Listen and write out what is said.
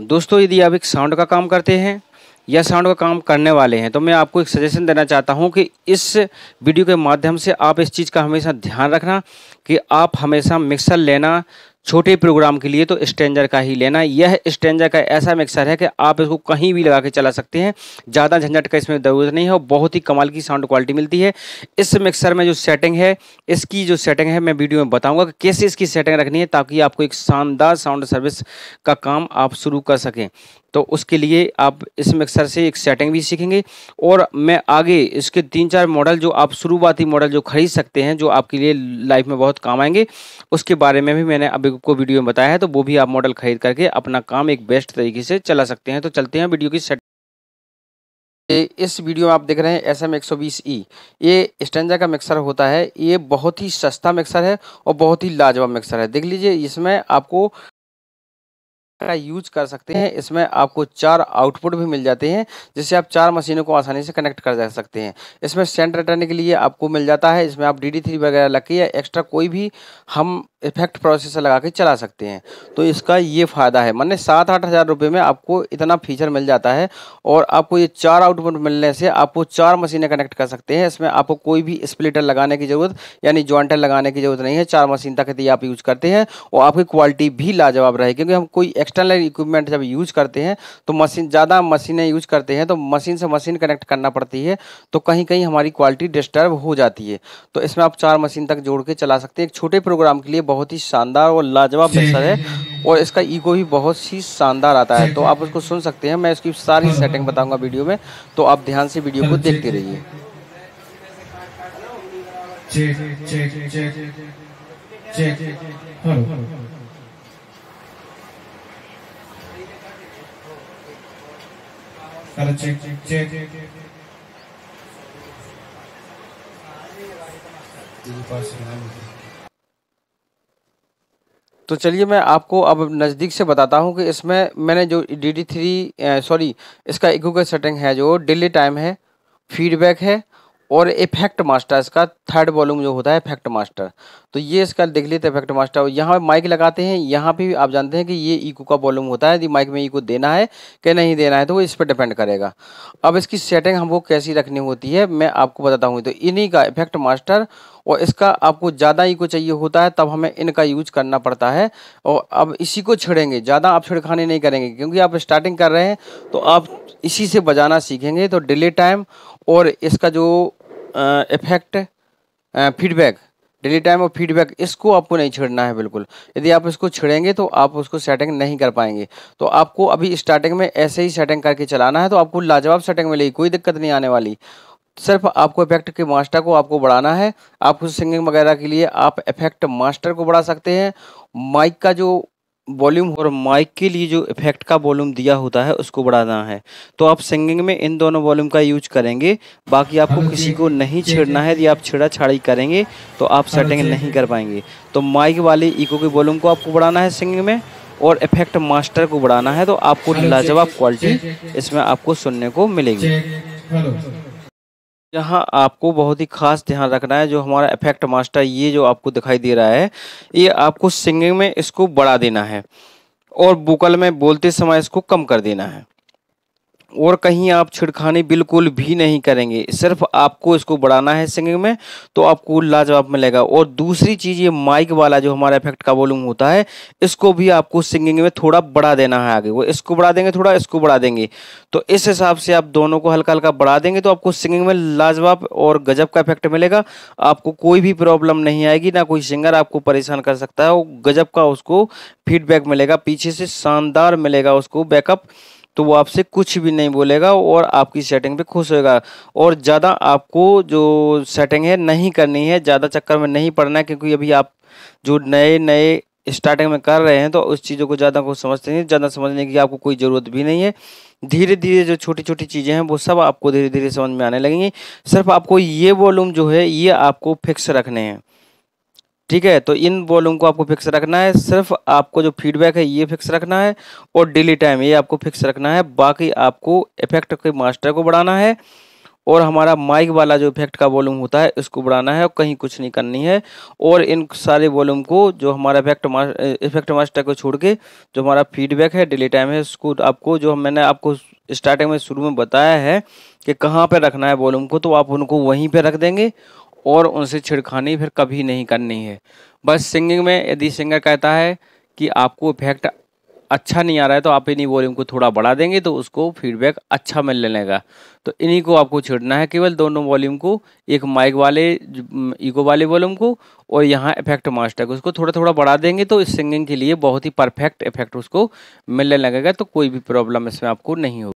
दोस्तों यदि आप एक साउंड का काम करते हैं या साउंड का काम करने वाले हैं तो मैं आपको एक सजेशन देना चाहता हूं कि इस वीडियो के माध्यम से आप इस चीज़ का हमेशा ध्यान रखना कि आप हमेशा मिक्सर लेना छोटे प्रोग्राम के लिए तो स्टेंजर का ही लेना यह स्टेंजर का ऐसा मिक्सर है कि आप इसको कहीं भी लगा के चला सकते हैं ज़्यादा झंझट का इसमें ज़रूरत नहीं है और बहुत ही कमाल की साउंड क्वालिटी मिलती है इस मिक्सर में जो सेटिंग है इसकी जो सेटिंग है मैं वीडियो में बताऊँगा कि कैसे इसकी सेटिंग रखनी है ताकि आपको एक शानदार साउंड सर्विस का काम आप शुरू कर सकें तो उसके लिए आप इस मिक्सर से एक सेटिंग भी सीखेंगे और मैं आगे इसके तीन चार मॉडल जो आप शुरुआती मॉडल जो खरीद सकते हैं जो आपके लिए लाइफ में बहुत काम आएंगे उसके बारे में भी मैंने अभी को वीडियो में बताया है तो वो भी आप मॉडल खरीद करके अपना काम एक बेस्ट तरीके से चला सकते हैं तो चलते हैं वीडियो की सेट इस वीडियो में आप देख रहे हैं एस एम एक सौ बीस ई e। ये स्टेंजा का मिक्सर होता है ये बहुत ही सस्ता मिक्सर है और बहुत ही लाजवाब मिक्सर है देख लीजिए इसमें आपको का यूज कर सकते हैं इसमें आपको चार आउटपुट भी मिल जाते हैं जिससे आप चार मशीनों को आसानी से कनेक्ट कर जा सकते हैं इसमें सेंड रिटर्न के लिए आपको मिल जाता है इसमें आप डी डी थ्री वगैरह लग के या एक्स्ट्रा कोई भी हम इफेक्ट प्रोसेसर लगा के चला सकते हैं तो इसका ये फ़ायदा है मैंने सात आठ हज़ार रुपये में आपको इतना फीचर मिल जाता है और आपको ये चार आउटपुट मिलने से आपको चार मशीनें कनेक्ट कर सकते हैं इसमें आपको कोई भी स्प्लिटर लगाने की ज़रूरत यानी जॉइंटर लगाने की ज़रूरत नहीं है चार मशीन तक यदि आप यूज़ करते हैं और आपकी क्वालिटी भी लाजवाब रहे क्योंकि हम कोई एक्सटर्नल इक्विपमेंट जब यूज़ करते हैं तो मशीन ज़्यादा मशीनें यूज़ करते हैं तो मशीन से मशीन कनेक्ट करना पड़ती है तो कहीं कहीं हमारी क्वालिटी डिस्टर्ब हो जाती है तो इसमें आप चार मशीन तक जोड़ के चला सकते हैं एक छोटे प्रोग्राम के लिए बहुत ही शानदार और लाजवाब मिक्सर है और इसका ईगो भी बहुत ही शानदार आता है तो आप उसको सुन सकते हैं मैं इसकी सारी सेटिंग हाँ। बताऊंगा वीडियो में तो आप ध्यान से वीडियो को हाँ, देखते रहिए जी जी जी जी जी जी जी जी जी जी तो चलिए मैं आपको अब नज़दीक से बताता हूँ कि इसमें मैंने जो डी डी थ्री सॉरी इसका इको का सेटिंग है जो डिले टाइम है फीडबैक है और इफेक्ट मास्टर इसका थर्ड वॉल्यूम जो होता है इफेक्ट मास्टर तो ये इसका देख लेते इफेक्ट मास्टर यहाँ माइक लगाते हैं यहाँ पे भी आप जानते हैं कि ये ईको का वॉल्यूम होता है यदि माइक में ईको देना है कि नहीं देना है तो वो इस पर डिपेंड करेगा अब इसकी सेटिंग हमको कैसी रखनी होती है मैं आपको बताता हूँ तो इन्हीं का इफेक्ट मास्टर और इसका आपको ज़्यादा ईको चाहिए होता है तब हमें इनका यूज करना पड़ता है और अब इसी को छिड़ेंगे ज़्यादा आप छिड़खानी नहीं करेंगे क्योंकि आप स्टार्टिंग कर रहे हैं तो आप इसी से बजाना सीखेंगे तो डिले टाइम और इसका जो इफेक्ट फीडबैक डिले टाइम और फीडबैक इसको आपको नहीं छेड़ना है बिल्कुल यदि आप इसको छेड़ेंगे तो आप उसको सेटिंग नहीं कर पाएंगे तो आपको अभी स्टार्टिंग में ऐसे ही सेटिंग करके चलाना है तो आपको लाजवाब सेटिंग मिलेगी कोई दिक्कत नहीं आने वाली सिर्फ आपको इफेक्ट के मास्टर को आपको बढ़ाना है आपको सिंगिंग वगैरह के लिए आप इफेक्ट मास्टर को बढ़ा सकते हैं माइक का जो वॉल्यूम और माइक के लिए जो इफेक्ट का वॉल्यूम दिया होता है उसको बढ़ाना है तो आप सिंगिंग में इन दोनों वॉल्यूम का यूज करेंगे बाकी आपको किसी को नहीं छेड़ना है यदि आप छेड़ा छाड़ी करेंगे तो आप सेटिंग नहीं कर पाएंगे तो माइक वाले इको के वॉल्यूम को आपको बढ़ाना है सिंगिंग में और इफेक्ट मास्टर को बढ़ाना है तो आपको लाजवाब क्वालिटी इसमें आपको सुनने को मिलेगी यहाँ आपको बहुत ही खास ध्यान रखना है जो हमारा इफेक्ट मास्टर ये जो आपको दिखाई दे रहा है ये आपको सिंगिंग में इसको बढ़ा देना है और बुकल में बोलते समय इसको कम कर देना है और कहीं आप छिड़खानी बिल्कुल भी नहीं करेंगे सिर्फ आपको इसको बढ़ाना है सिंगिंग में तो आपको लाजवाब मिलेगा और दूसरी चीज़ ये माइक वाला जो हमारा इफेक्ट का वॉल्यूम होता है इसको भी आपको सिंगिंग में थोड़ा बढ़ा देना है आगे वो इसको बढ़ा देंगे थोड़ा इसको बढ़ा देंगे तो इस हिसाब से आप दोनों को हल्का हल्का बढ़ा देंगे तो आपको सिंगिंग में लाजवाब और गजब का इफेक्ट मिलेगा आपको कोई भी प्रॉब्लम नहीं आएगी ना कोई सिंगर आपको परेशान कर सकता है गजब का उसको फीडबैक मिलेगा पीछे से शानदार मिलेगा उसको बैकअप तो वो आपसे कुछ भी नहीं बोलेगा और आपकी सेटिंग पे खुश होएगा और ज़्यादा आपको जो सेटिंग है नहीं करनी है ज़्यादा चक्कर में नहीं पड़ना है क्योंकि अभी आप जो नए नए स्टार्टिंग में कर रहे हैं तो उस चीज़ों को ज़्यादा को समझते नहीं ज़्यादा समझने की आपको कोई ज़रूरत भी नहीं है धीरे धीरे जो छोटी छोटी चीज़ें हैं वो सब आपको धीरे धीरे समझ में आने लगेंगी सिर्फ आपको ये वॉल्यूम जो है ये आपको फिक्स रखने हैं ठीक है तो इन वॉल्यूम को आपको फिक्स रखना है सिर्फ आपको जो फीडबैक है ये फिक्स रखना है और डेली टाइम ये आपको फिक्स रखना है बाकी आपको इफेक्ट के मास्टर को बढ़ाना है और हमारा माइक वाला जो इफेक्ट का वॉल्यूम होता है इसको बढ़ाना है और कहीं कुछ नहीं करनी है और इन सारे वॉल्यूम को जो हमारा इफेक्ट इफेक्ट मास्टर को छोड़ के जो हमारा फीडबैक है डिले टाइम है इसको आपको जो मैंने आपको स्टार्टिंग में शुरू में बताया है कि कहाँ पर रखना है वॉल्यूम को तो आप उनको वहीं पर रख देंगे और उनसे छिड़खानी फिर कभी नहीं करनी है बस सिंगिंग में यदि सिंगर कहता है कि आपको इफेक्ट अच्छा नहीं आ रहा है तो आप इन्हीं वॉल्यूम को थोड़ा बढ़ा देंगे तो उसको फीडबैक अच्छा मिलने लगेगा तो इन्हीं को आपको छिड़ना है केवल दोनों वॉल्यूम को एक माइक वाले ईगो वाले वॉल्यूम को और यहाँ इफेक्ट मास्टर को उसको थोड़ा थोड़ा बढ़ा देंगे तो इस सिंगिंग के लिए बहुत ही परफेक्ट इफेक्ट उसको मिलने लगेगा तो कोई भी प्रॉब्लम इसमें आपको नहीं होगी